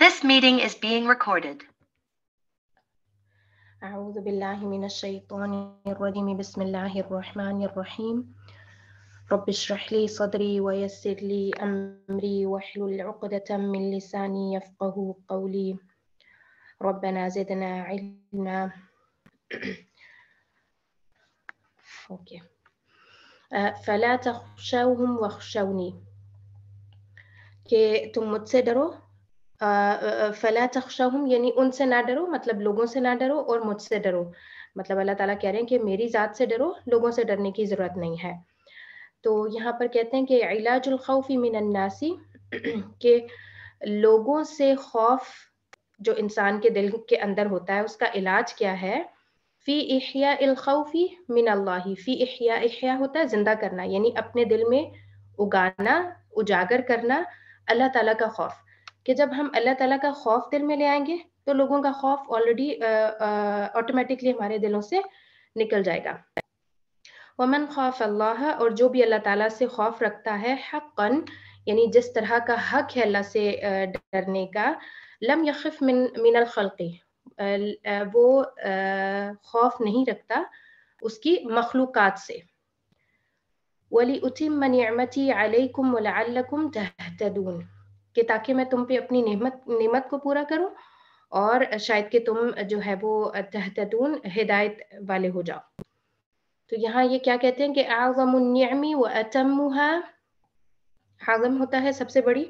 This meeting is being recorded. أعوذ بالله من الشيطان الرجيم بسم الله الرحمن الرحيم رب اشرح لي صدري ويسر لي أمري واحلل عقدة من لساني يفقه قولي ربنا زدنا علما okay. أه، فلا تخشوهم واخشوني كي تم تصدروا फला तखशाहम यानी उनसे ना डरो मतलब लोगों से ना डरो और मुझसे डरो मतलब अल्लाह ताला कह रहे हैं कि मेरी ज़ात से डरो लोगों से डरने की ज़रूरत नहीं है तो यहाँ पर कहते हैं कि इलाजुलखौफ़ी मिनन्नासी के लोगों से खौफ जो इंसान के दिल के अंदर होता है उसका इलाज क्या है फ़ी इहिया इलखौफ़ी मिन अल्लाह फ़ी इहिया इहिया होता है ज़िंदा करना यानी अपने दिल में उगाना उजागर करना अल्लाह ताला का खौफ कि जब हम अल्लाह ताला का खौफ दिल में ले आएंगे तो लोगों का खौफ ऑलरेडी ऑटोमेटिकली हमारे दिलों से निकल जाएगा वमन खौफ अल्लाह और जो भी अल्लाह ताला से खौफ रखता है हक़न यानी जिस तरह का हक है अल्लाह से डरने का लम यखिफ मिन मिनल खल्की वो खौफ नहीं रखता उसकी मखलूक़ात से वली उतिम मनमती अलकुम तहतदून कि ताकि मैं तुम पे अपनी नेमत नेमत को पूरा करूं और शायद कि तुम जो है वो तहतून हिदायत वाले हो जाओ तो यहाँ ये क्या कहते हैं कि आज़मी व अतमुहा हागम होता है सबसे बड़ी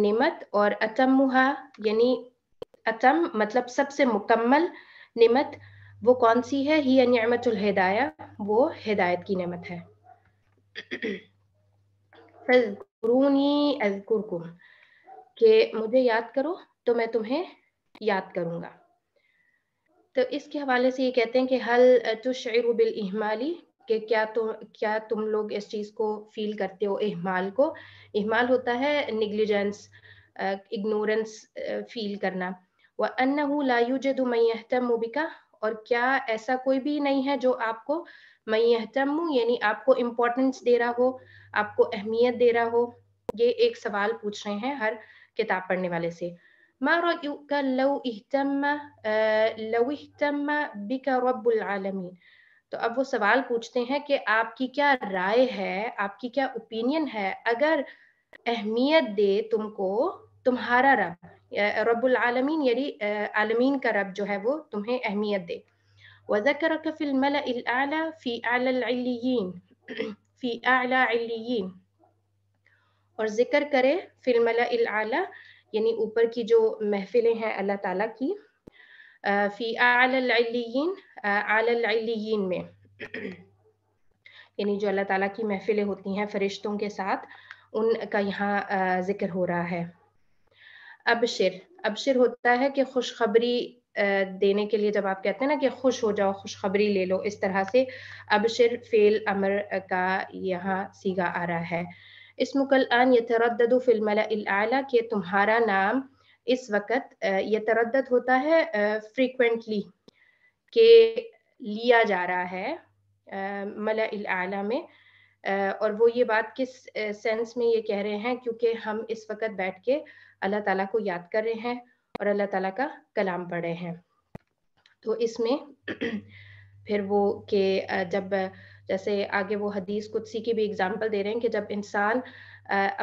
नेमत और अतमुहा यानी अतम मतलब सबसे मुकम्मल नेमत वो कौन सी है ही नमतुल हिदाया वो हिदायत की नेमत है रूनी एजकुरकुम के मुझे याद करो तो मैं तुम्हें याद करूँगा तो इसके हवाले से ये कहते हैं कि हल शेर बिल इहमाली के क्या तुम तो, क्या तुम लोग इस चीज़ को फील करते हो इहमाल को इहमाल होता है निग्लिजेंस इग्नोरेंस फील करना व अन्न लायुजद मैहतम मुबिका और क्या ऐसा कोई भी नहीं है जो आपको मैं यानी आपको इम्पोर्टेंस दे रहा हो आपको अहमियत दे रहा हो ये एक सवाल पूछ रहे हैं हर किताब पढ़ने वाले से العالمين तो अब वो सवाल पूछते हैं कि आपकी क्या राय है आपकी क्या ओपिनियन है अगर अहमियत दे तुमको तुम्हारा रब रबुल आलमीन यानी आलमीन का रब जो है वो तुम्हें अहमियत दे वजकर फिल मल फी आलियन फी आला और जिक्र करें फिल्म आला यानी ऊपर की जो महफिलें हैं अल्लाह ताला की फ़ी आलियन आलियन में यानी जो अल्लाह ताला की महफिलें होती हैं फरिश्तों के साथ उनका यहाँ जिक्र हो रहा है अबशिर अबशिर होता है कि खुशखबरी देने के लिए जब आप कहते हैं ना कि खुश हो जाओ खुशखबरी ले लो इस तरह से अबशिर फेल अमर का यहाँ सीगा आ रहा है इसमुक अन यतरदद फिल मला कि तुम्हारा नाम इस वक्त यतरदद होता है फ्रीक्वेंटली के लिया जा रहा है मला आला में और वो ये बात किस सेंस में ये कह रहे हैं क्योंकि हम इस वक्त बैठ के अल्लाह ताला को याद कर रहे हैं और अल्लाह ताला का कलाम पढ़ रहे हैं तो इसमें फिर वो के जब जैसे आगे वो हदीस कुदसी की भी एग्जाम्पल दे रहे हैं कि जब इंसान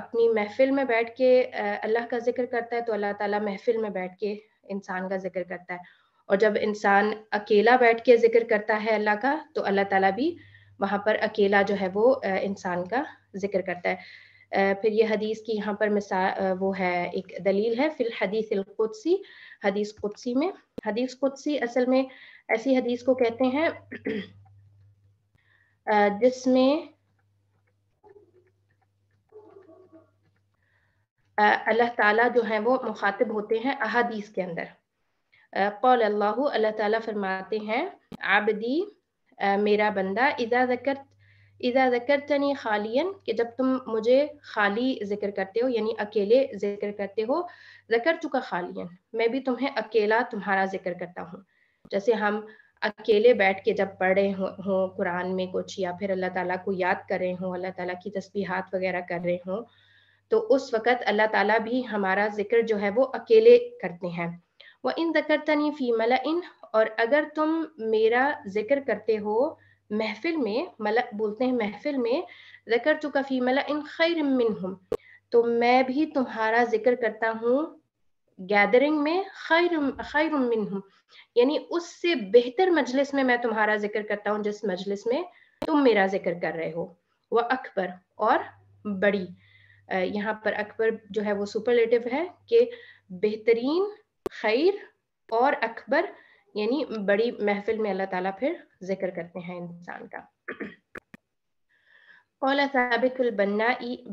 अपनी महफिल में बैठ के अल्लाह का जिक्र करता है तो अल्लाह ताला महफिल में बैठ के इंसान का जिक्र करता है और जब इंसान अकेला बैठ के जिक्र करता है अल्लाह का तो अल्लाह ताला भी वहाँ पर अकेला जो है वो इंसान का जिक्र करता है फिर ये हदीस की यहाँ पर मिसाल वो है एक दलील है फिल हदीस कुदसी हदीस कुदसी में हदीस कुदसी असल में ऐसी हदीस को कहते हैं जिसमें अल्लाह ताला जो है वो मुखातिब होते हैं अहदीस के अंदर कौल अल्लाह ताला फरमाते हैं आबदी मेरा बंदा इजा जकर इजा जकर तनी खालियन कि जब तुम मुझे खाली जिक्र करते हो यानी अकेले जिक्र करते हो जकर चुका खालियन मैं भी तुम्हें अकेला तुम्हारा जिक्र करता हूँ जैसे हम अकेले बैठ के जब पढ़ रहे हो, कुरान में कुछ या फिर अल्लाह ताला को याद कर रहे हो अल्लाह ताला की तस्बीहात वगैरह कर रहे हो तो उस वक़्त अल्लाह ताला भी हमारा जिक्र जो है वो अकेले करते हैं वह इन दकरतनी फ़ी मला इन और अगर तुम मेरा जिक्र करते हो महफिल में मला बोलते हैं महफिल में जकर चुका फ़ी मला इन खैर मिन तो मैं भी तुम्हारा जिक्र करता हूँ गैदरिंग में खैर खैर मिन यानी उससे बेहतर मजलिस में मैं तुम्हारा जिक्र करता हूँ जिस मजलिस में तुम मेरा जिक्र कर रहे हो वह अकबर और बड़ी यहाँ पर अकबर जो है वो सुपरलेटिव है कि बेहतरीन खैर और अकबर यानी बड़ी महफिल में अल्लाह ताला फिर जिक्र करते हैं इंसान का बन्ना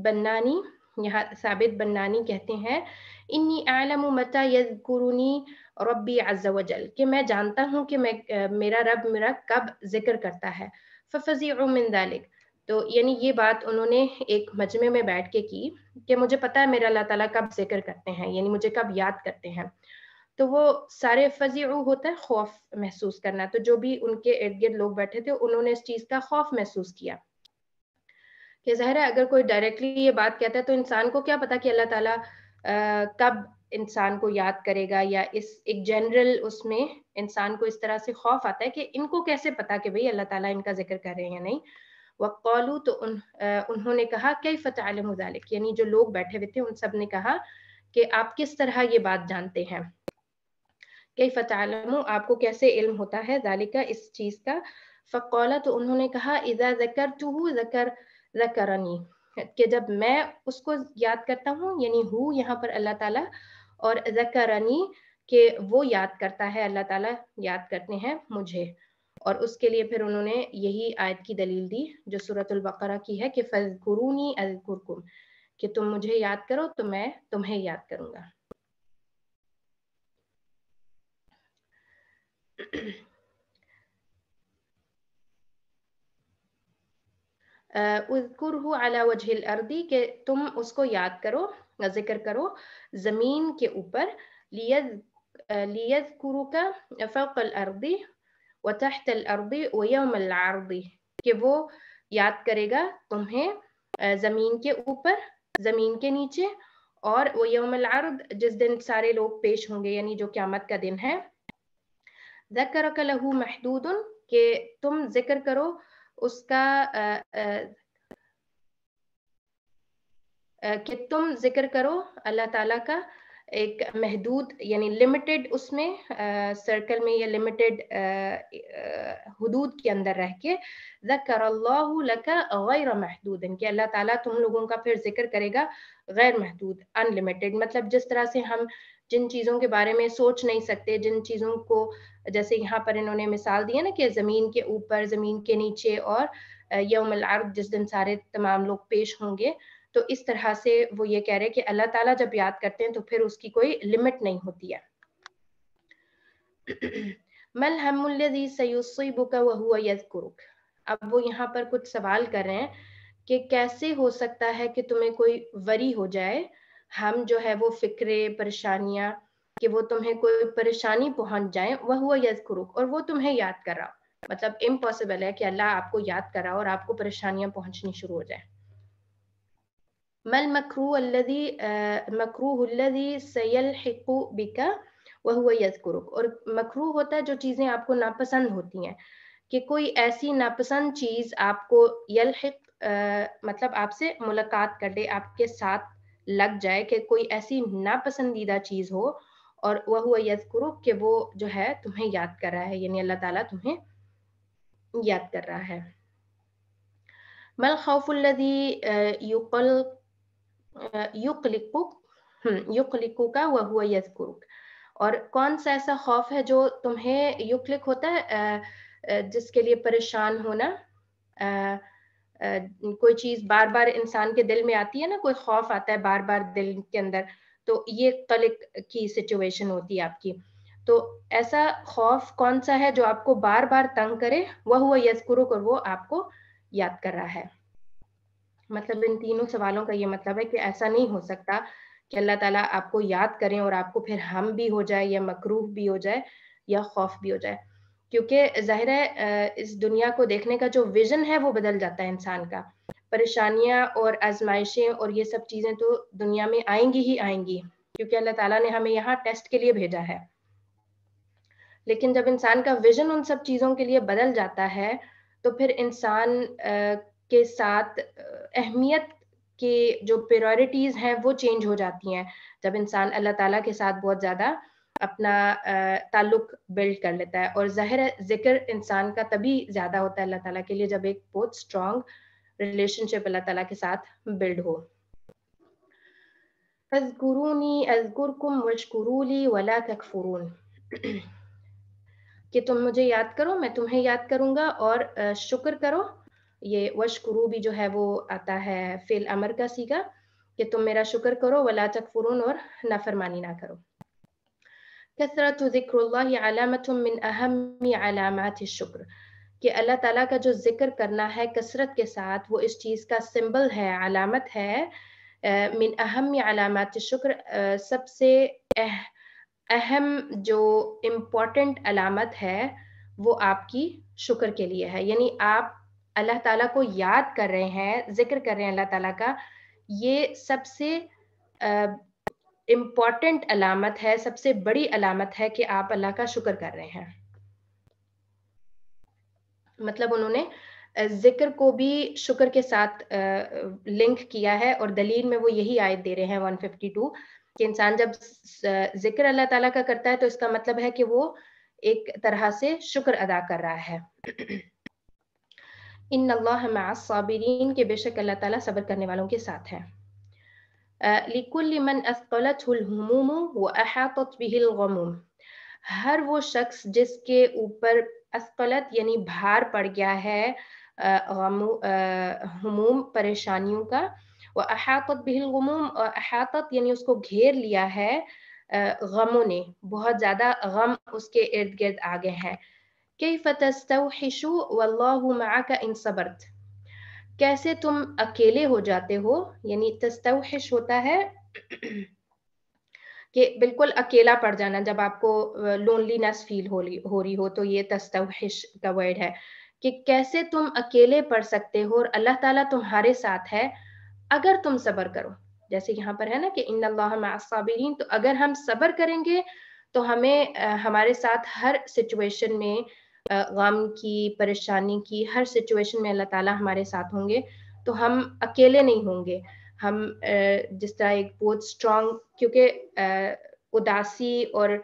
बन्नानी यहाँ साबित बन्नानी कहते हैं इन्नी आलम मता यजकुरुनी रब्बी अज्जावजल कि मैं जानता हूँ कि मैं मेरा रब मेरा कब जिक्र करता है फफजी उमिन दालिक तो यानी ये बात उन्होंने एक मजमे में बैठ के की कि मुझे पता है मेरा अल्लाह ताला कब जिक्र करते हैं यानी मुझे कब याद करते हैं तो वो सारे फजी होता है खौफ महसूस करना तो जो भी उनके इर्द गिर्द लोग बैठे थे उन्होंने इस चीज़ का खौफ महसूस किया कि जहर है अगर कोई डायरेक्टली ये बात कहता है तो इंसान को क्या पता कि अल्लाह ताला आ, कब इंसान को याद करेगा या इस एक जनरल उसमें इंसान को इस तरह से खौफ आता है कि इनको कैसे पता कि भाई अल्लाह ताला इनका जिक्र कर रहे हैं या नहीं वकौलू तो उन, आ, उन्होंने कहा कई फ़तःलिक यानी जो लोग बैठे हुए थे उन सब ने कहा कि आप किस तरह ये बात जानते हैं कई फ़तःलम आपको कैसे इल्म होता है जालिका इस चीज़ का फ़कौला तो उन्होंने कहा इज़ा जकर टू जकर जकरनी कि जब मैं उसको याद करता हूँ यानी हु यहाँ पर अल्लाह ताला और जकरनी के वो याद करता है अल्लाह ताला याद करते हैं मुझे और उसके लिए फिर उन्होंने यही आयत की दलील दी जो सूरतुल बकरा की है कि फजकुरूनी अजकुरकुम कि तुम मुझे याद करो तो मैं तुम्हें याद करूँगा उजकुरहु अला वजहिल अर्दी के तुम उसको याद करो जिक्र करो ज़मीन के ऊपर लियद लियद का फल अर्दी व तहत अर्दी वयमल अर्दी कि वो याद करेगा तुम्हें ज़मीन के ऊपर ज़मीन के नीचे और वो यम अर्द जिस दिन सारे लोग पेश होंगे यानी जो क्यामत का दिन है जकर कलहू महदूद के तुम जिक्र करो उसका कि तुम जिक्र करो अल्लाह ताला का एक महदूद यानी लिमिटेड उसमें आ, सर्कल में या लिमिटेड हदूद के अंदर रह के गैर महदूद इनके अल्लाह ताला तुम लोगों का फिर जिक्र करेगा गैर महदूद अनलिमिटेड मतलब जिस तरह से हम जिन चीज़ों के बारे में सोच नहीं सकते जिन चीज़ों को जैसे यहाँ पर इन्होंने मिसाल दी है ना कि ज़मीन के ऊपर ज़मीन के नीचे और यौमल अर्द जिस दिन सारे तमाम लोग पेश होंगे तो इस तरह से वो ये कह रहे हैं कि अल्लाह ताला जब याद करते हैं तो फिर उसकी कोई लिमिट नहीं होती है मल वह हुआ यद यजकुरुक अब वो यहाँ पर कुछ सवाल कर रहे हैं कि कैसे हो सकता है कि तुम्हें कोई वरी हो जाए हम जो है वो फिक्रे परेशानियाँ कि वो तुम्हें कोई परेशानी पहुंच जाए वह हुआ यज और वो तुम्हें याद कर रहा मतलब इम्पॉसिबल है कि अल्लाह आपको याद करा और आपको परेशानियां पहुंचनी शुरू हो जाए मल मकरू अल्लदी मकरूहल्लदी सयल हिकू बिका वह हुआ यजकुरुक और मकरू होता है जो चीज़ें आपको नापसंद होती हैं कि कोई ऐसी नापसंद चीज़ आपको यल हिक मतलब आपसे मुलाकात कर ले आपके साथ लग जाए कि कोई ऐसी नापसंदीदा चीज़ हो और वह हुआ करो कि वो जो है तुम्हें याद कर रहा है यानी अल्लाह ताला तुम्हें याद कर रहा है मल खौफुल्लदी युकल युकलिकुक हम्म, वह हुआ यदकुरुक और कौन सा ऐसा खौफ है जो तुम्हें युकलिक होता है जिसके लिए परेशान होना कोई चीज़ बार बार इंसान के दिल में आती है ना कोई खौफ आता है बार बार दिल के अंदर तो ये कलिक तो की सिचुएशन होती है आपकी तो ऐसा खौफ कौन सा है जो आपको बार बार तंग करे वह हुआ यसकुरुक कर वो आपको याद कर रहा है मतलब इन तीनों सवालों का ये मतलब है कि ऐसा नहीं हो सकता कि अल्लाह ताला आपको याद करें और आपको फिर हम भी हो जाए या मकरूह भी हो जाए या खौफ भी हो जाए क्योंकि जाहिर है इस दुनिया को देखने का जो विजन है वो बदल जाता है इंसान का परेशानियाँ और आजमाइशें और ये सब चीज़ें तो दुनिया में आएंगी ही आएंगी क्योंकि अल्लाह ताला ने हमें यहाँ टेस्ट के लिए भेजा है लेकिन जब इंसान का विजन उन सब चीज़ों के लिए बदल जाता है तो फिर इंसान के साथ अहमियत की जो प्रायोरिटीज़ हैं वो चेंज हो जाती हैं जब इंसान अल्लाह ताला के साथ बहुत ज़्यादा अपना ताल्लुक बिल्ड कर लेता है और ज़हर जिक्र इंसान का तभी ज़्यादा होता है अल्लाह ताला के लिए जब एक बहुत स्ट्रॉन्ग रिलेशनशिप अल्लाह ताला के साथ बिल्ड हो अजकुरूनी अजकुरकुम वशकुरूली वला तकफुरून कि तुम मुझे याद करो मैं तुम्हें याद करूंगा और शुक्र करो ये वशकुरू भी जो है वो आता है फेल अमर का सीगा कि तुम मेरा शुक्र करो वला तकफुरून और नाफरमानी ना करो कसरत ज़िक्र अलामत मिन अहम अलामत शुक्र कि अल्लाह ताला का जो जिक्र करना है कसरत के साथ वो इस चीज़ का सिंबल है अलामत है मिन अहम अलामत शुक्र सबसे अहम जो इम्पोर्टेंट अलामत है वो आपकी शुक्र के लिए है यानी आप अल्लाह ताला को याद कर रहे हैं जिक्र कर रहे हैं अल्लाह ताला का ये सबसे इम्पॉर्टेंट अलामत है सबसे बड़ी अलामत है कि आप अल्लाह का शुक्र कर रहे हैं मतलब उन्होंने जिक्र को भी शुक्र के साथ लिंक किया है और दलील में वो यही आयत दे रहे हैं 152 कि इंसान जब जिक्र अल्लाह ताला का करता है तो इसका मतलब है कि वो एक तरह से शुक्र अदा कर रहा है इन अल्लाह साबिरीन के बेशक अल्लाह ताला सब्र करने वालों के साथ है लिकुल मन अस्कलतहुलहमुम व अहातत बिहिल गमुम हर वो शख्स जिसके ऊपर अस्कलत यानी भार पड़ गया है हमूम परेशानियों का व अहात बिहिल गमुम अहातत यानी उसको घेर लिया है गमों ने बहुत ज़्यादा गम उसके इर्द गिर्द आ गए हैं कई फ़तस्तवहिशु वल्लाहु मआक इन सब्रत कैसे तुम अकेले हो जाते हो यानी तस्तवहिश होता है कि बिल्कुल अकेला पड़ जाना जब आपको लोनलीनेस फील हो रही हो रही हो तो ये तस्तवहिश का वर्ड है कि कैसे तुम अकेले पढ़ सकते हो और अल्लाह ताला तुम्हारे साथ है अगर तुम सबर करो जैसे यहाँ पर है ना कि इन साबिरीन तो अगर हम सबर करेंगे तो हमें हमारे साथ हर सिचुएशन में गम की परेशानी की हर सिचुएशन में अल्लाह ताला हमारे साथ होंगे तो हम अकेले नहीं होंगे हम जिस तरह एक बहुत स्ट्रॉन्ग क्योंकि उदासी और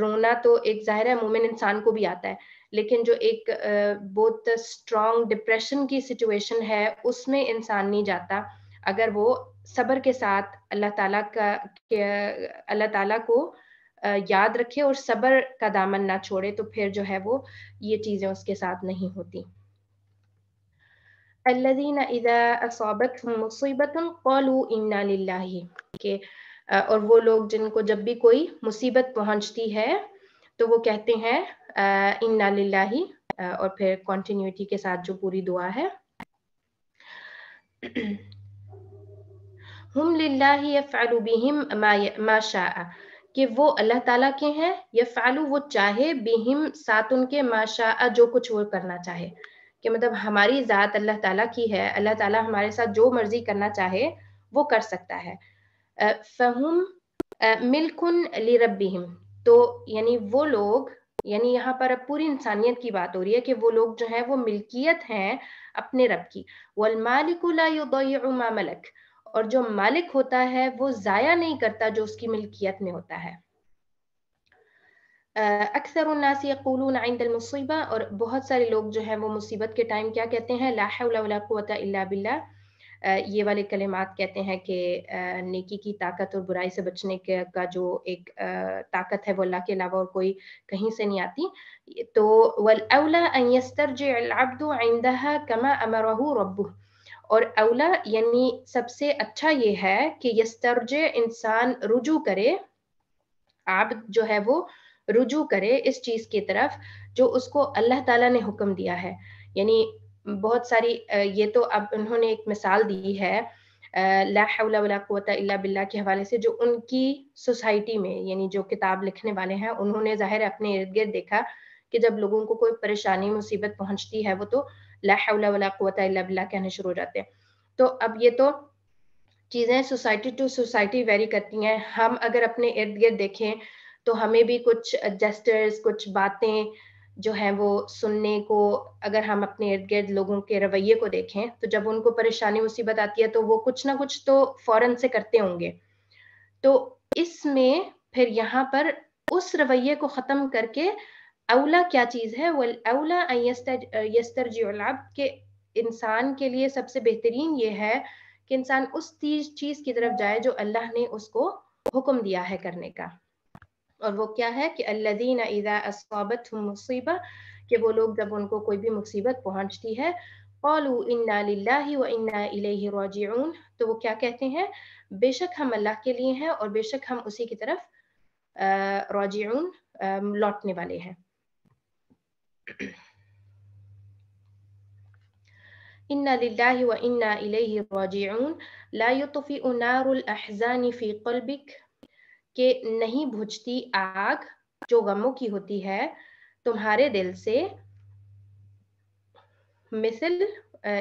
रोना तो एक जाहिर है मोमिन इंसान को भी आता है लेकिन जो एक बहुत स्ट्रॉन्ग डिप्रेशन की सिचुएशन है उसमें इंसान नहीं जाता अगर वो सबर के साथ अल्लाह ताला का अल्लाह ताला को याद रखे और सबर का दामन ना छोड़े तो फिर जो है वो ये चीज़ें उसके साथ नहीं होती के और वो लोग जिनको जब भी कोई मुसीबत पहुंचती है तो वो कहते हैं इन्ना लिल्लाहि और फिर कॉन्टिन्यूटी के साथ जो पूरी दुआ है हम लिल्लाही यफ़अलु बिहिम मा मा शाअ कि वो अल्लाह ताला के हैं या फालू वो चाहे बेहिम साथ उनके माशा जो कुछ वो करना चाहे कि मतलब हमारी ज़ात अल्लाह ताला की है अल्लाह ताला हमारे साथ जो मर्जी करना चाहे वो कर सकता है फ़हम मिल्कुन अली रबीम तो यानी वो लोग यानी यहाँ पर अब पूरी इंसानियत की बात हो रही है कि वो लोग जो है वो मिल्कियत हैं अपने रब की वलमालिकुला मलक और जो मालिक होता है वो जाया नहीं करता जो उसकी मिल्कियत में होता है अक्सर उन्नासीबा और बहुत सारे लोग जो है वो मुसीबत के टाइम क्या कहते हैं लाहौलावत बिल्ला ये वाले कलेमात कहते हैं कि नेकी की ताकत और बुराई से बचने के का जो एक ताकत है वो अल्लाह के अलावा और कोई कहीं से नहीं आती तो वल अवला जो अब्दो आइंदा कमा अमरहू रबू और अवला यानी सबसे अच्छा ये है कि यस्तरज इंसान रुजू करे आप जो है वो रुजू करे इस चीज की तरफ जो उसको अल्लाह ताला ने हुक्म दिया है यानी बहुत सारी ये तो अब उन्होंने एक मिसाल दी है ला बिल्ला के हवाले से जो उनकी सोसाइटी में यानी जो किताब लिखने वाले हैं उन्होंने जाहिर अपने इर्द गिर्द देखा कि जब लोगों को कोई परेशानी मुसीबत पहुंचती है वो तो ला हौला वला कहने शुरू हो जाते हैं तो अब ये तो चीज़ें सोसाइटी टू सोसाइटी वेरी करती हैं हम अगर अपने इर्द गिर्द देखें तो हमें भी कुछ जेस्टर्स कुछ बातें जो हैं वो सुनने को अगर हम अपने इर्द गिर्द लोगों के रवैये को देखें तो जब उनको परेशानी मुसीबत आती है तो वो कुछ ना कुछ तो फौरन से करते होंगे तो इसमें फिर यहाँ पर उस रवैये को ख़त्म करके अवला क्या चीज है वो अवलास्तर के इंसान के लिए सबसे बेहतरीन ये है कि इंसान उस चीज की तरफ जाए जो अल्लाह ने उसको हुक्म दिया है करने का और वो क्या है कि अल्लादीन इदा असबत कि वो लोग जब उनको कोई भी मुसीबत पहुंचती है कौलू व तो वो क्या कहते हैं बेशक हम अल्लाह के लिए हैं और बेशक हम उसी की तरफ रोजी लौटने वाले हैं इन्ना लिल्लाहि व इन्ना इलैहि राजिऊन ला युतफिउ नारुल अहजानी फी के नहीं बुझती आग जो गमों की होती है तुम्हारे दिल से मिसल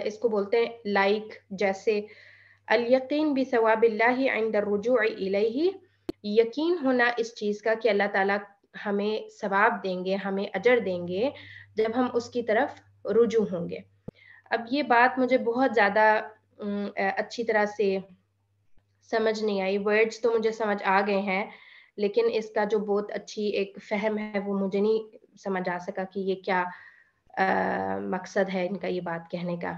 इसको बोलते हैं लाइक जैसे अलयकीन भी सवाबिल्लाही आइंद रुजू यकीन होना इस चीज़ का कि अल्लाह ताला हमें सवाब देंगे हमें अजर देंगे जब हम उसकी तरफ रुजू होंगे अब ये बात मुझे बहुत ज़्यादा अच्छी तरह से समझ नहीं आई वर्ड्स तो मुझे समझ आ गए हैं लेकिन इसका जो बहुत अच्छी एक फहम है वो मुझे नहीं समझ आ सका कि ये क्या आ, मकसद है इनका ये बात कहने का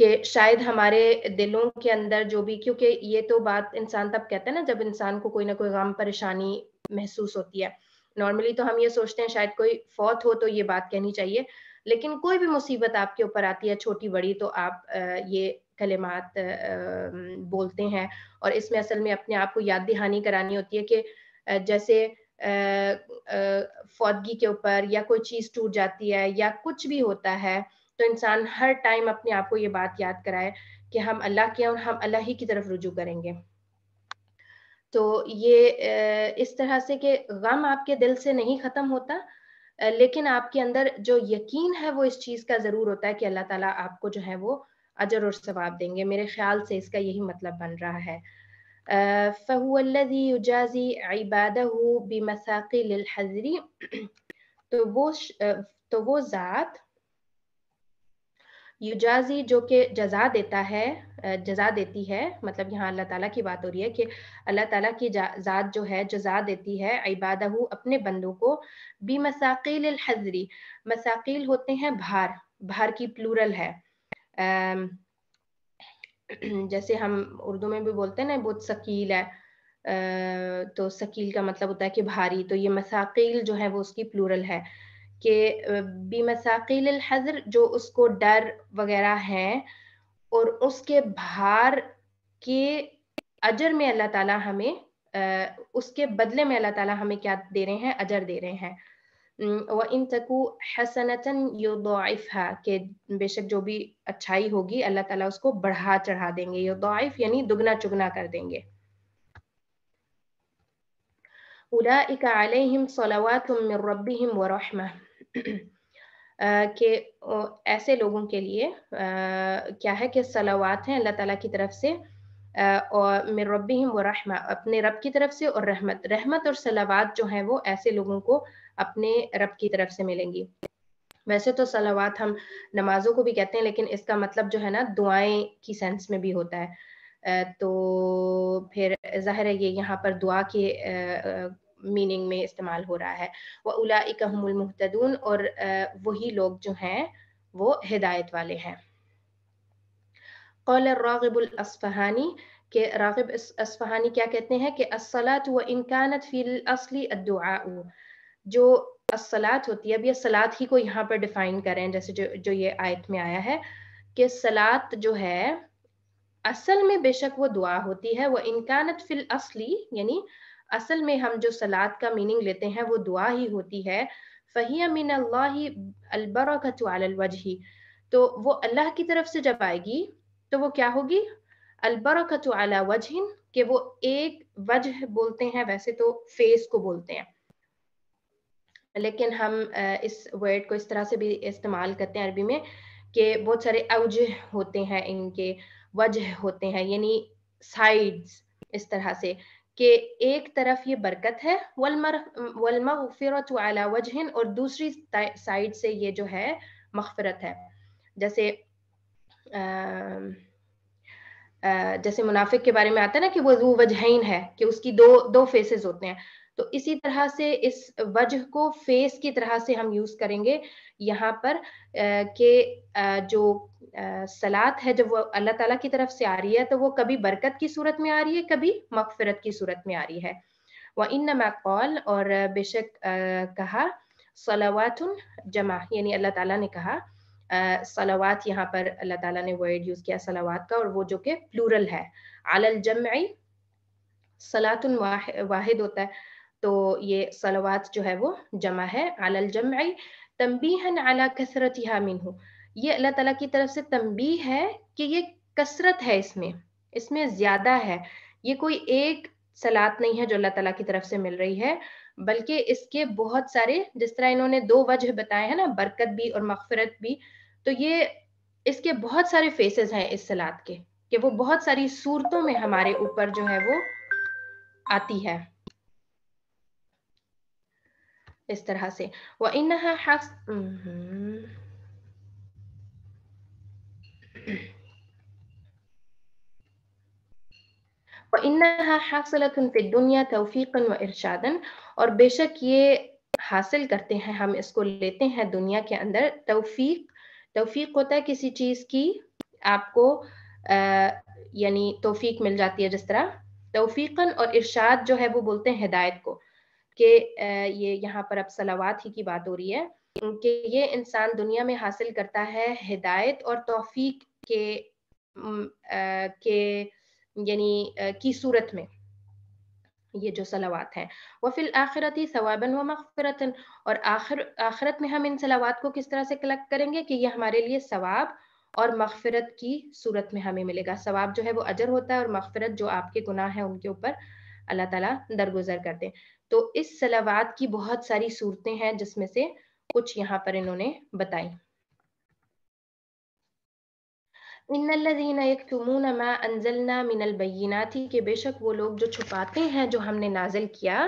कि शायद हमारे दिलों के अंदर जो भी क्योंकि ये तो बात इंसान तब कहता है ना जब इंसान को कोई ना कोई गम परेशानी महसूस होती है नॉर्मली तो हम ये सोचते हैं शायद कोई फौत हो तो ये बात कहनी चाहिए लेकिन कोई भी मुसीबत आपके ऊपर आती है छोटी बड़ी तो आप ये कलेमात बोलते हैं और इसमें असल में अपने आप को याद दहानी करानी होती है कि जैसे फौतगी के ऊपर या कोई चीज़ टूट जाती है या कुछ भी होता है तो इंसान हर टाइम अपने आप को ये बात याद कराए कि हम अल्लाह के और हम अल्लाह ही की तरफ रुजू करेंगे तो ये इस तरह से कि गम आपके दिल से नहीं ख़त्म होता लेकिन आपके अंदर जो यकीन है वो इस चीज़ का ज़रूर होता है कि अल्लाह ताला आपको जो है वो अजर और सवाब देंगे मेरे ख्याल से इसका यही मतलब बन रहा है फ़हुअल्लज़ी इबादह बिमसाकिल हज़री तो वो तो वो ज़ात युजाजी जो कि जजा देता है जजा देती है मतलब यहाँ अल्लाह ताला की बात हो रही है कि अल्लाह ताला की ज़ात जो है जजा देती है इबादहू अपने बंदों को बी मसाकिल हजरी मसाकिल होते हैं भार भार की प्लूरल है जैसे हम उर्दू में भी बोलते हैं ना बहुत शकील है तो शकील का मतलब होता है कि भारी तो ये मसाकिल जो है वो उसकी प्लूरल है कि बीमसाकिल हज़र जो उसको डर वगैरह है और उसके भार के अजर में अल्लाह ताला हमें आ, उसके बदले में अल्लाह ताला हमें क्या दे रहे हैं अजर दे रहे हैं व इन तकू हसनतन युदाइफ़ा के बेशक जो भी अच्छाई होगी अल्लाह ताला उसको बढ़ा चढ़ा देंगे युदाइफ़ यानी दुगना चुगना कर देंगे उलाइका अलैहिम सलावातुम मिन रब्बिहिम व रहमा के ऐसे लोगों के लिए क्या है कि सलावात हैं अल्लाह ताला की तरफ से और मेर रबी व रहमा अपने रब की तरफ से और रहमत रहमत और सलावात जो हैं वो ऐसे लोगों को अपने रब की तरफ से मिलेंगी वैसे तो सलावात हम नमाजों को भी कहते हैं लेकिन इसका मतलब जो है ना दुआएं की सेंस में भी होता है तो फिर जाहिर है ये यहाँ पर दुआ के मीनिंग में इस्तेमाल हो रहा है व उलाकहमुलमहतदून और वही लोग जो हैं वो हिदायत वाले हैं कौल रागबुलसफ़हानी के रागब असफ़हानी क्या कहते हैं कि असलात व इनकानत फ़िल असली अदुआ जो असलात होती है अब ये सलात ही को यहाँ पर डिफाइन करें जैसे जो जो ये आयत में आया है कि सलात जो है असल में बेशक वो दुआ होती है वह इनकानत फिल असली यानी असल में हम जो सलाद का मीनिंग लेते हैं वो दुआ ही होती है फ़हिया मिन अलबरकतवजही तो वो अल्लाह की तरफ से जब आएगी तो वो क्या होगी अलबरकतला वजहिन के वो एक वजह बोलते हैं वैसे तो फेस को बोलते हैं लेकिन हम इस वर्ड को इस तरह से भी इस्तेमाल करते हैं अरबी में कि बहुत सारे अवजह होते हैं इनके वजह होते हैं यानी साइड्स इस तरह से कि एक तरफ ये बरकत है वलमफिरत अला वजहन और दूसरी साइड से ये जो है मफफरत है जैसे आ, आ, जैसे मुनाफिक के बारे में आता है ना कि वो वजहन है कि उसकी दो दो फेसेस होते हैं तो इसी तरह से इस वजह को फेस की तरह से हम यूज करेंगे यहाँ पर के जो सलात है जब वो अल्लाह ताला की तरफ से आ रही है तो वो कभी बरकत की सूरत में आ रही है कभी मकफरत की सूरत में आ रही है व इन मैकौल और बेशक कहा सलावातुन जमा यानी अल्लाह ताला ने कहा सलावात यहाँ पर अल्लाह ताला ने वर्ड यूज़ किया सलावात का और वो जो कि प्लूरल है आलल जमई सलातुन वाहिद होता है तो ये सलवात जो है वो जमा है अलल जमई तम्बीहन आला कसरत हामिन हो ये अल्लाह ताला की तरफ से तम्बी है कि ये कसरत है इसमें इसमें ज़्यादा है ये कोई एक सलात नहीं है जो अल्लाह ताला की तरफ से मिल रही है बल्कि इसके बहुत सारे जिस तरह इन्होंने दो वजह बताए हैं ना बरकत भी और मगफरत भी तो ये इसके बहुत सारे फेसेस हैं इस सलाद के कि वो बहुत सारी सूरतों में हमारे ऊपर जो है वो आती है इस तरह से वह इन हफ्स दुनिया और बेशक ये हासिल करते हैं हम इसको लेते हैं दुनिया के अंदर तौफीक तौफीक होता है किसी चीज़ की आपको यानी तौफीक मिल जाती है जिस तरह तोफ़ीकन और इरशाद जो है वो बोलते हैं हिदायत को कि ये यहाँ पर अब सलावात ही की बात हो रही है कि ये इंसान दुनिया में हासिल करता है हिदायत और तौफीक के आ, के यानी की सूरत में ये जो सलावात हैं आखिरत ही सवाबन व मगफरतन और आखिर आखिरत में हम इन सलावात को किस तरह से कलेक्ट करेंगे कि ये हमारे लिए सवाब और मगफरत की सूरत में हमें मिलेगा सवाब जो है वो अजर होता है और मगफरत जो आपके गुनाह है उनके ऊपर अल्लाह ताला दरगुजर कर दे तो इस सलावात की बहुत सारी सूरतें हैं जिसमें से कुछ यहाँ पर इन्होंने बताई मिनलबैनाती के बेशक वो लोग जो छुपाते हैं जो हमने नाजिल किया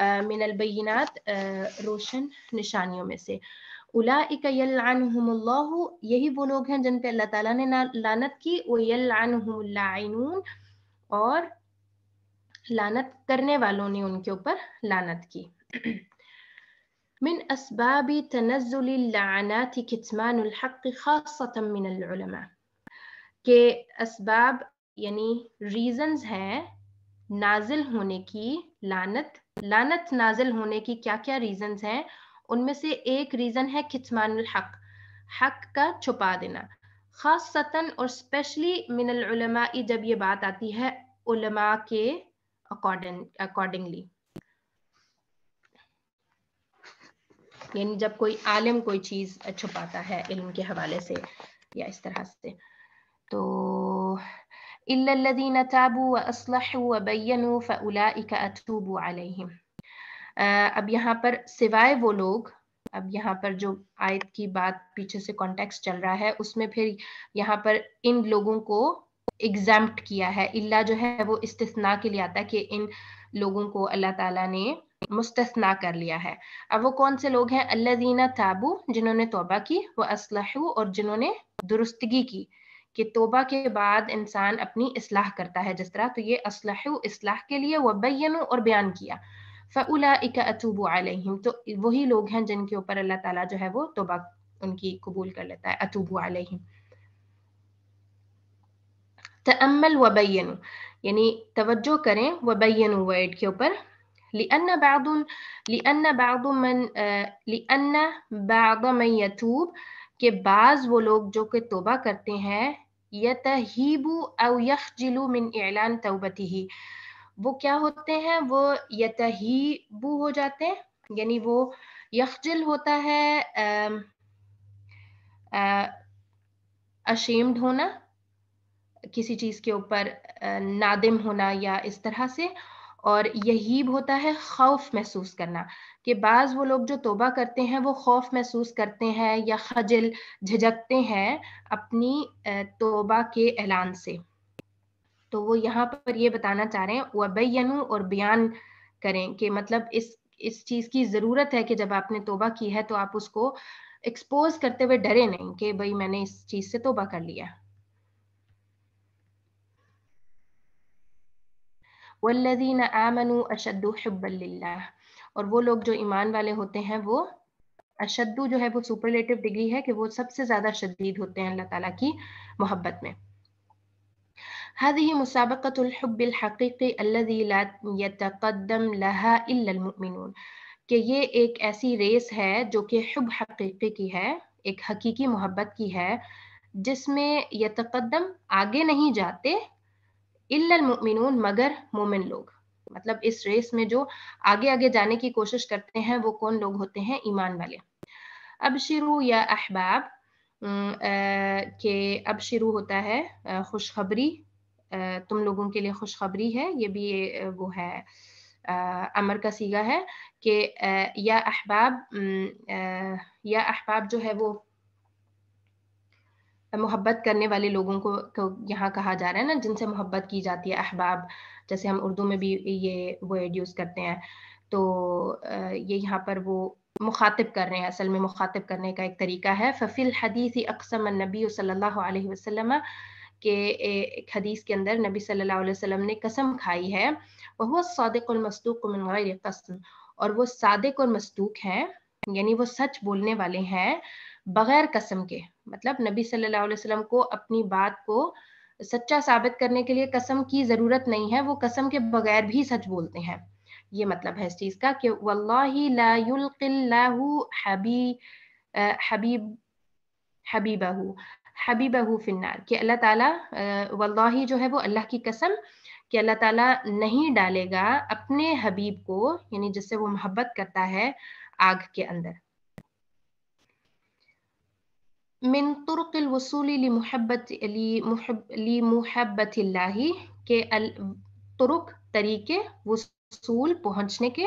मिनल मिनलबैनात रोशन निशानियों में से उलाइकल्ला यही वो लोग हैं जिन पे अल्लाह ताला ने लानत की वो वयल्लानून और लानत करने वालों ने उनके ऊपर लानत की मिन اللعنات كتمان الحق हक़ من العلماء के असबाब यानी रीजंस हैं नाजिल होने की लानत लानत नाजिल होने की क्या क्या रीजंस हैं उनमें से एक रीज़न है खितमान हक़ हक़ का छुपा देना ख़ास सतन और स्पेशली मिनल जब ये बात आती है उलमा के according, accordingly. यानी जब कोई आलिम कोई चीज छुपाता है इल्म के हवाले से या इस तरह से तो इल्लल्लज़ीन ताबू व अस्लहू व बय्यनू फउलाइका अतूबु अलैहिम अब यहाँ पर सिवाय वो लोग अब यहाँ पर जो आयत की बात पीछे से कॉन्टेक्स्ट चल रहा है उसमें फिर यहाँ पर इन लोगों को एग्जाम्प्ट किया है इल्ला जो है वो इस्तना के लिए आता है कि इन लोगों को अल्लाह ताला ने मुस्तना कर लिया है अब वो कौन से लोग हैं अल्लाजीना ताबू जिन्होंने तोबा की वो असलहू और जिन्होंने दुरुस्तगी की कि तोबा के बाद इंसान अपनी इसलाह करता है जिस तरह तो ये असलहू इसलाह के लिए वबैन और बयान किया फ़ला अतूब तो वही लोग हैं जिनके ऊपर अल्लाह ताला जो है वो तोबा उनकी कबूल कर लेता है अतूबू अलहिम تأمل وبينوا يعني توجه करें وبينوا वर्ड के ऊपर लिअन्न बाद लिअन्न बाद मन लिअन्न बाद मन यतूब के बाज़ वो लोग जो कि तोबा करते हैं यतहीबू अव यखजिलू मिन वो क्या होते हैं वो यतहीबू हो जाते हैं यानी वो यखजिल होता है अशेम्ड होना किसी चीज़ के ऊपर नादिम होना या इस तरह से और यही होता है खौफ महसूस करना कि बाज़ वो लोग जो तोबा करते हैं वो खौफ महसूस करते हैं या खजल झिझकते हैं अपनी तोबा के ऐलान से तो वो यहाँ पर ये बताना चाह रहे हैं वबैनु और बयान करें कि मतलब इस इस चीज़ की ज़रूरत है कि जब आपने तोबा की है तो आप उसको एक्सपोज करते हुए डरे नहीं कि भाई मैंने इस चीज़ से तोबा कर लिया वल्लिन आमनु अशद हब्बल्ला और वो लोग जो ईमान वाले होते हैं वो अशद्दू जो है वो सुपरलेटिव डिग्री है कि वो सबसे ज़्यादा शदीद होते हैं अल्लाह ताला की मोहब्बत में هذه مسابقة الحب الحقيقي الذي لا يتقدم لها إلا المؤمنون कि ये एक ऐसी रेस है जो कि हब हकीकी की है एक हकीकी मोहब्बत की है जिसमें यतकदम आगे नहीं जाते इल्लमुमिनून मगर मोमिन लोग मतलब इस रेस में जो आगे आगे जाने की कोशिश करते हैं वो कौन लोग होते हैं ईमान वाले अब शुरू या अहबाब के अब शुरू होता है खुशखबरी तुम लोगों के लिए खुशखबरी है ये भी वो है अमर का सीगा है कि या अहबाब या अहबाब जो है वो मोहब्बत करने वाले लोगों को, यहाँ कहा जा रहा है ना जिनसे मोहब्बत की जाती है अहबाब जैसे हम उर्दू में भी ये वर्ड यूज़ करते हैं तो ये यहाँ पर वो मुखातिब कर रहे हैं असल में मुखातिब करने का एक तरीका है फ़फिल हदीस अक्सम नबी सल्लल्लाहु अलैहि वसल्लम के एक हदीस के अंदर नबी सल्लल्लाहु अलैहि वसल्लम ने कसम खाई है वह सदक़मस्तूक और वो सादक और मस्तूक हैं यानी वो सच बोलने वाले हैं बगैर कसम के मतलब नबी सल्लल्लाहु अलैहि वसल्लम को अपनी बात को सच्चा साबित करने के लिए कसम की ज़रूरत नहीं है वो कसम के बगैर भी सच बोलते हैं ये मतलब है इस चीज़ का कि वल्लाहु हबी हबीब हबीबहू हबीबहू फिन्नार कि अल्लाह ताला वल्लाही जो है वो अल्लाह की कसम कि अल्लाह ताला नहीं डालेगा अपने हबीब को यानी जिससे वो मोहब्बत करता है आग के अंदर من طرق الوصول لمحبة لمحب الله के तुरुक तरीके वसूल पहुंचने के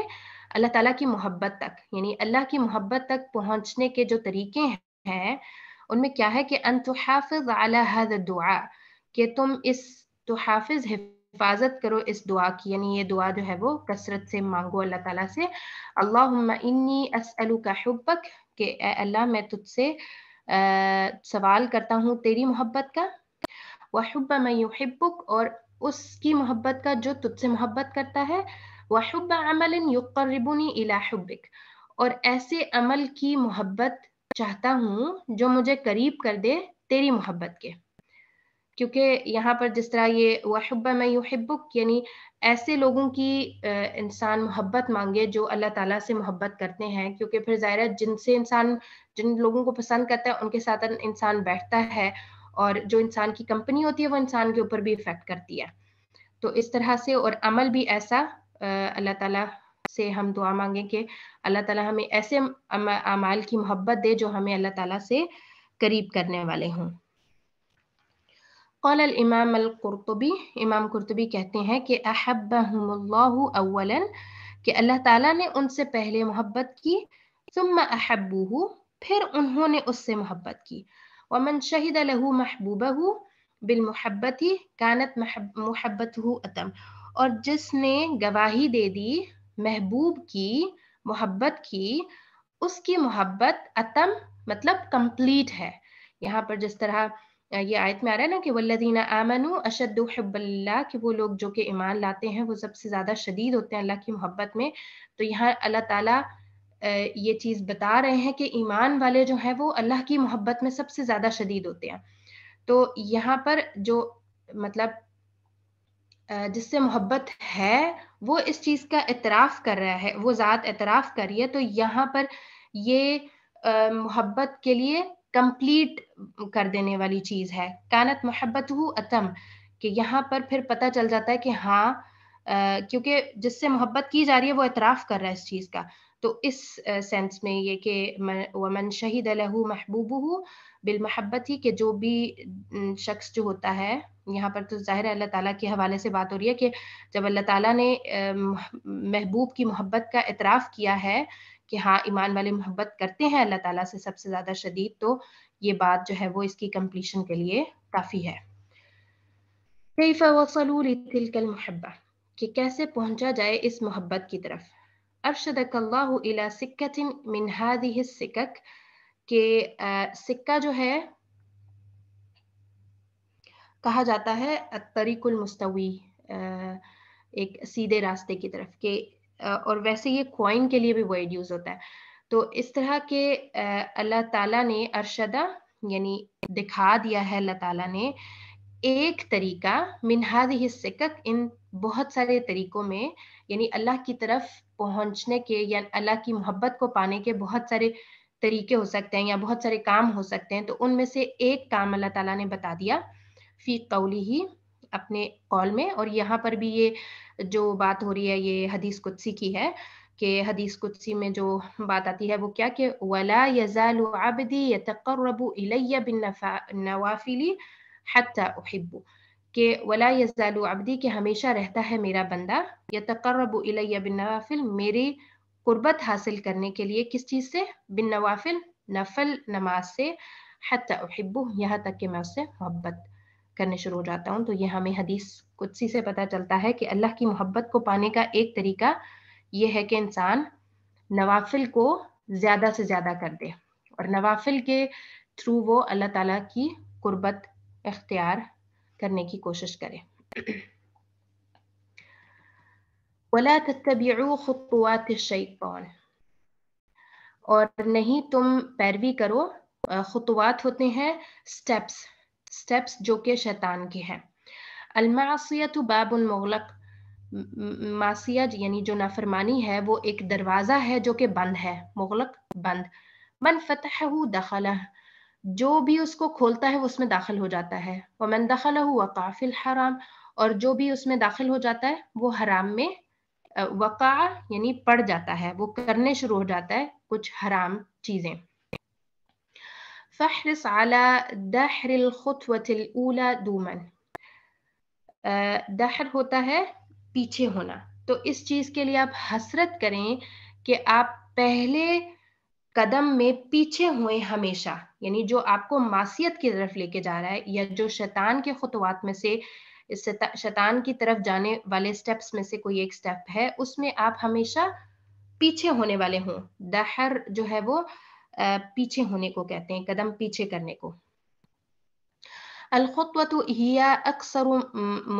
अल्लाह ताला की मोहब्बत तक यानी अल्लाह की मोहब्बत तक पहुंचने के जो तरीके हैं उनमें क्या है कि अन अला दुआ कि तुम इस तुहाफिज हिफाजत करो इस दुआ की यानी ये दुआ जो है वो कसरत से मांगो अल्लाह ताला से अल्लाह इन्नी असअलुका हुब्बक के अल्लाह मैं तुझसे सवाल करता हूँ तेरी मोहब्बत का वहब मयुहबुक और उसकी मोहब्बत का जो तुझसे मोहब्बत करता है वहब अमल युकरबनी इलाहबिक और ऐसे अमल की मोहब्बत चाहता हूँ जो मुझे करीब कर दे तेरी मोहब्बत के क्योंकि यहाँ पर जिस तरह ये वहब्बा मैं युहब्बुक यानी ऐसे लोगों की इंसान मोहब्बत मांगे जो अल्लाह ताला से मोहब्बत करते हैं क्योंकि फिर ज़ाहिर जिनसे इंसान जिन लोगों को पसंद करता है उनके साथ इंसान बैठता है और जो इंसान की कंपनी होती है वो इंसान के ऊपर भी इफ़ेक्ट करती है तो इस तरह से और अमल भी ऐसा अल्लाह ताला से हम दुआ मांगे कि अल्लाह ताला हमें ऐसे अमाल की मोहब्बत दे जो हमें अल्लाह ताला से करीब करने वाले हों कौल इमाम अलकुरतबी इमाम कुरतबी कहते हैं कि अहब्बहुमुल्लाहु अव्वलन कि अल्लाह ताला ने उनसे पहले मोहब्बत की सुम्मा अहब्बूहु फिर उन्होंने उससे मोहब्बत की वमन शहीद लहू महबूबहू बिल मोहब्बती कानत मोहब्बत अतम और जिसने गवाही दे दी महबूब की मोहब्बत की उसकी मोहब्बत अतम मतलब कंप्लीट है यहाँ पर जिस तरह ये आयत में आ रहा है ना कि वल्लदीना आमनु अशद हब्बल्ला कि वो लोग जो कि ईमान लाते हैं वो सबसे ज़्यादा शदीद होते हैं अल्लाह की मोहब्बत में तो यहाँ अल्लाह ताला ये चीज़ बता रहे हैं कि ईमान वाले जो हैं वो अल्लाह की मोहब्बत में सबसे ज़्यादा शदीद होते हैं तो यहाँ पर जो मतलब जिससे मोहब्बत है वो इस चीज़ का एतराफ़ कर रहा है वो ज़ात एतराफ़ कर रही है तो यहाँ पर ये मोहब्बत के लिए कंप्लीट कर देने वाली चीज़ है कानत मोहब्बत अतम कि यहाँ पर फिर पता चल जाता है कि हाँ क्योंकि जिससे मोहब्बत की जा रही है वो एतराफ़ कर रहा है इस चीज़ का तो इस सेंस में ये कि वमन शहीद लहू महबूब बिल महब्बत ही कि जो भी शख्स जो होता है यहाँ पर तो ज़ाहिर है अल्लाह ताला के हवाले से बात हो रही है कि जब अल्लाह ताला ने महबूब की मोहब्बत का एतराफ़ किया है कि हाँ ईमान वाले मोहब्बत करते हैं अल्लाह ताला से सबसे ज़्यादा शदीद तो ये बात जो है वो इसकी कम्पलीशन के लिए काफ़ी है कि कैसे पहुंचा जाए इस मोहब्बत की तरफ अरशद के सिक्का जो है कहा जाता है तरीकुल मुस्तवी एक सीधे रास्ते की तरफ के और वैसे ये क्वाइन के लिए भी वर्ड यूज होता है तो इस तरह के अल्लाह ताला ने अरशदा यानी दिखा दिया है अल्लाह ताला ने एक तरीका मिनहाद हिस्सकत इन बहुत सारे तरीकों में यानी अल्लाह की तरफ पहुंचने के या अल्लाह की मोहब्बत को पाने के बहुत सारे तरीके हो सकते हैं या बहुत सारे काम हो सकते हैं तो उनमें से एक काम अल्लाह ताला ने बता दिया फी कौली ही अपने कॉल में और यहाँ पर भी ये जो बात हो रही है ये हदीस कुदसी की है कि हदीस कुदसी में जो बात आती है वो क्या कि वला यजालु आबदी यतकर्रब इलैया बिन नवाफिली हत्ता उहिब्बु के वला यजालु आबदी के हमेशा रहता है मेरा बंदा यतकर्रब इलैया बिन नवाफिल मेरी कुर्बत हासिल करने के लिए किस चीज़ से बिन नवाफिल नफल नमाज से हत्ता उहिब्बु यहाँ तक कि मैं उससे मोहब्बत करने शुरू हो जाता हूँ तो ये हमें हदीस कुछ से पता चलता है कि अल्लाह की मोहब्बत को पाने का एक तरीका ये है कि इंसान नवाफिल को ज़्यादा से ज़्यादा कर दे और नवाफिल के थ्रू वो अल्लाह ताला की कुर्बत इख्तियार करने की कोशिश करे शैतान और नहीं तुम पैरवी करो खुतवात होते हैं स्टेप्स स्टेप्स जो के शैतान के हैं अलमासियत बाब मुगलक मासिया यानी जो नाफरमानी है वो एक दरवाज़ा है जो कि बंद है मुगलक बंद मन फतह दखल जो भी उसको खोलता है वो उसमें दाखिल हो जाता है मन दखल वक़ाफिल हराम और जो भी उसमें दाखिल हो जाता है वो हराम में वक़ा यानी पड़ जाता है वो करने शुरू हो जाता है कुछ हराम चीज़ें فاحرص على دحر الخطوة الأولى دوما दहर होता है पीछे होना तो इस चीज के लिए आप हसरत करें कि आप पहले कदम में पीछे हुए हमेशा यानी जो आपको मासीत की तरफ लेके जा रहा है या जो शैतान के खुतवात में से शैतान की तरफ जाने वाले स्टेप्स में से कोई एक स्टेप है उसमें आप हमेशा पीछे होने वाले हों दहर जो है वो पीछे होने को कहते हैं कदम पीछे करने को हिया अक्सर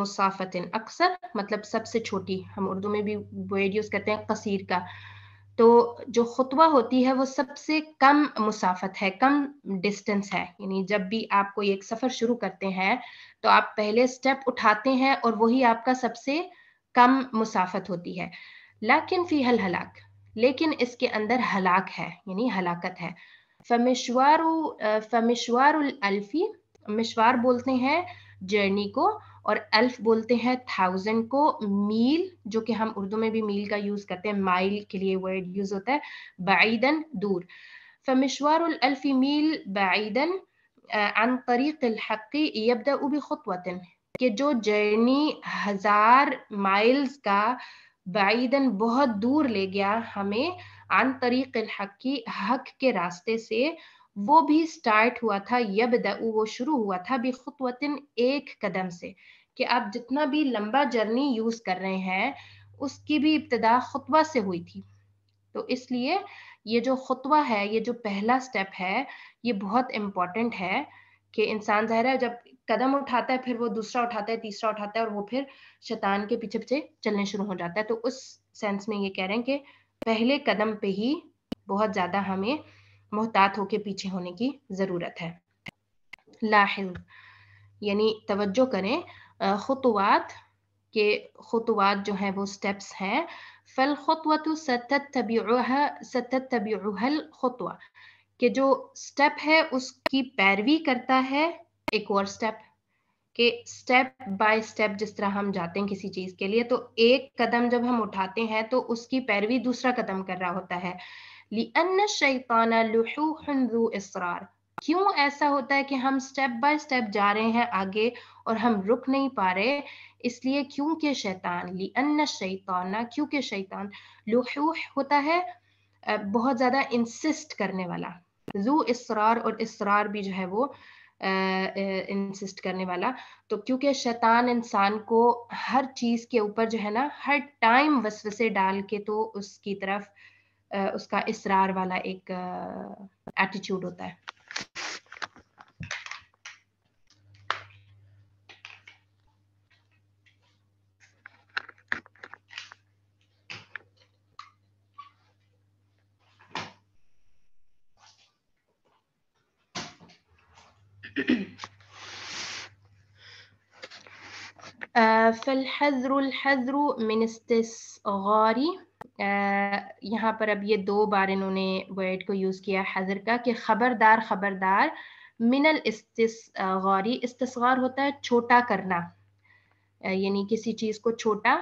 मुसाफतिन अक्सर मतलब सबसे छोटी हम उर्दू में भी वर्ड यूज़ करते हैं कसीर का तो जो खुतबा होती है वो सबसे कम मुसाफत है कम डिस्टेंस है यानी जब भी आप कोई एक सफ़र शुरू करते हैं तो आप पहले स्टेप उठाते हैं और वही आपका सबसे कम मुसाफत होती है लाकिन फ़ी हल हलाक लेकिन इसके अंदर हलाक है यानी हलाकत है फमिशवार अल्फी मिशवार बोलते हैं जर्नी को और अल्फ बोलते हैं थाउजेंड को मील जो कि हम उर्दू में भी मील का यूज़ करते हैं माइल के लिए वर्ड यूज़ होता है बाईदन दूर फमिशवार अल्फी मील बाईदन अन तरीक़ हक़ी यबदा उबी खुतवतन के जो जर्नी हज़ार माइल्स का बाईदन बहुत दूर ले गया हमें आन तरीक की हक के रास्ते से वो भी स्टार्ट हुआ था यबदा वो शुरू हुआ था बेखुतवतिन एक कदम से कि आप जितना भी लंबा जर्नी यूज कर रहे हैं उसकी भी इब्तदा खुतबा से हुई थी तो इसलिए ये जो खुतबा है ये जो पहला स्टेप है ये बहुत इम्पोर्टेंट है कि इंसान ज़ाहिर है जब कदम उठाता है फिर वो दूसरा उठाता है तीसरा उठाता है और वो फिर शैतान के पीछे पीछे चलने शुरू हो जाता है तो उस सेंस में ये कह रहे हैं कि पहले कदम पे ही बहुत ज्यादा हमें मोहतात होके पीछे होने की जरूरत है लाहिल यानी तवज्जो करें खुतवात के खुतवात जो हैं वो स्टेप्स हैं फल खतवत सतत तबीहा सतत तबीहल खुतवा के जो स्टेप है उसकी पैरवी करता है एक और स्टेप कि स्टेप बाय स्टेप जिस तरह हम जाते हैं किसी चीज के लिए तो एक कदम जब हम उठाते हैं तो उसकी पैरवी दूसरा कदम कर रहा होता है क्यों ऐसा होता है कि हम स्टेप बाय स्टेप जा रहे हैं आगे और हम रुक नहीं पा रहे इसलिए क्योंकि शैतान ली अन्न शैताना क्योंकि शैतान लुहूह होता है बहुत ज्यादा इंसिस्ट करने वाला जू इसरार और इसरार भी जो है वो इंसिस्ट करने वाला तो क्योंकि शैतान इंसान को हर चीज़ के ऊपर जो है ना हर टाइम वसवसे डाल के तो उसकी तरफ उसका इसरार वाला एक एटीट्यूड होता है فالحذر الحذر من गौरी यहाँ पर अब ये दो बार इन्होंने वर्ड को यूज़ किया हजर का कि ख़बरदार ख़बरदार मिनल गौरी इस्तार होता है छोटा करना यानी किसी चीज़ को छोटा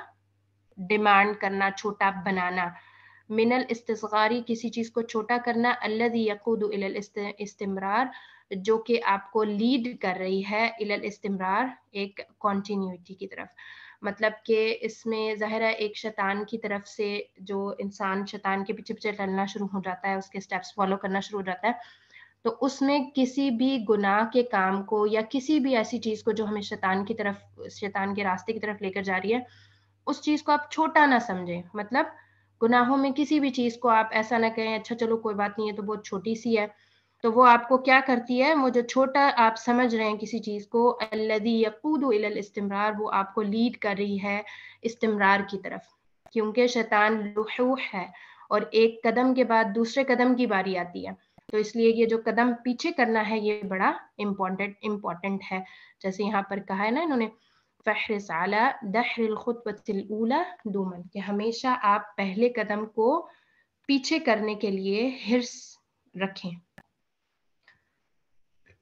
डिमांड करना छोटा बनाना मिनल इस्तारी किसी चीज़ को छोटा करना अल्लदी यकूद इस्तिमरार जो कि आपको लीड कर रही है इलल इस्तेमरार एक कॉन्टीन्यूटी की तरफ मतलब कि इसमें ज़ाहिर है एक शैतान की तरफ से जो इंसान शैतान के पीछे पीछे चलना शुरू हो जाता है उसके स्टेप्स फॉलो करना शुरू हो जाता है तो उसमें किसी भी गुनाह के काम को या किसी भी ऐसी चीज़ को जो हमें शैतान की तरफ शैतान के रास्ते की तरफ लेकर जा रही है उस चीज़ को आप छोटा ना समझें मतलब गुनाहों में किसी भी चीज़ को आप ऐसा ना कहें अच्छा चलो कोई बात नहीं है तो बहुत छोटी सी है तो वो आपको क्या करती है वो जो छोटा आप समझ रहे हैं किसी चीज़ को इस्तेमरार वो आपको लीड कर रही है इस्तेमरार की तरफ क्योंकि शैतान लुहू है और एक कदम के बाद दूसरे कदम की बारी आती है तो इसलिए ये जो कदम पीछे करना है ये बड़ा इम्पोर्टेंट इम्पोर्टेंट है जैसे यहाँ पर कहा है ना इन्होंने फहरस दूमन कि हमेशा आप पहले कदम को पीछे करने के लिए हिरस रखें